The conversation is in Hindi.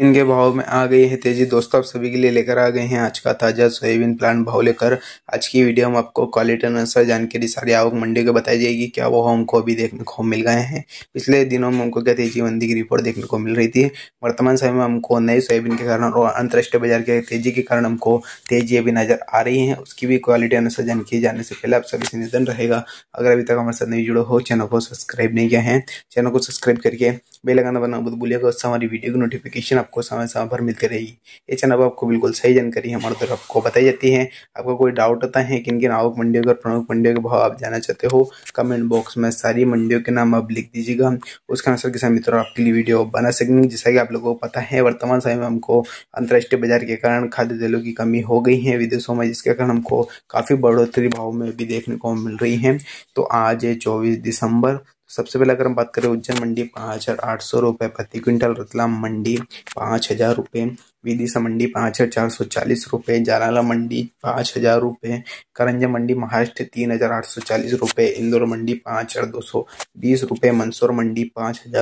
सोयाबीन के भाव में आ गई है तेजी दोस्तों आप सभी के लिए लेकर आ गए हैं आज का ताज़ा सोयाबीन प्लांट भाव लेकर आज की वीडियो में आपको क्वालिटी अनुसार जानकारी सारी आवक मंडी को बताई जाएगी क्या वो हमको अभी देखने को मिल गए हैं पिछले दिनों में हमको क्या तेजी मंदी की रिपोर्ट देखने को मिल रही थी वर्तमान समय में हमको नई सोयाबीन के कारण और अंतर्राष्ट्रीय बाजार के तेजी के कारण हमको तेजी अभी नजर आ रही है उसकी भी क्वालिटी अनुसार जानकारी जाने से पहले आप सभी से निधन रहेगा अगर अभी तक हमारे साथ नहीं जुड़े हो चैनल को सब्सक्राइब नहीं किया है चैनल को सब्सक्राइब करके बेलगाना बना बुद्ध बोलिएगा उससे हमारी वीडियो की नोटिफिकेशन आपको समय समय पर मिलती रहेगी ये चैनल पर आपको बिल्कुल सही जानकारी हमारे तरफ आपको बताई जाती है आपका कोई डाउट होता है किन किन आवक मंडियों और प्रमुख मंडियों के भाव आप जानना चाहते हो कमेंट बॉक्स में सारी मंडियों के नाम आप लिख दीजिएगा उसके अनुसार किसान मित्रों आपके लिए वीडियो बना सकेंगे जैसा कि आप लोगों को पता है वर्तमान समय में हमको अंतर्राष्ट्रीय बाजार के कारण खाद्य तेलों की कमी हो गई है विदेशों में जिसके कारण हमको काफ़ी बढ़ोतरी भाव में भी देखने को मिल रही है तो आज चौबीस दिसंबर सबसे पहले अगर हम बात करें उज्जैन मंडी पाँच हज़ार आठ सौ रुपये प्रति क्विंटल रतलाम मंडी पाँच हज़ार रुपये विदिशा मंडी पाँच हज़ार चार सौ चालीस रुपये जालाला मंडी पाँच हज़ार रुपये करंजा मंडी महाराष्ट्र तीन हज़ार आठ सौ चालीस रुपये इंदौर मंडी पाँच हज़ार दो सौ बीस रुपये मंदसौर मंडी पाँच हज़ार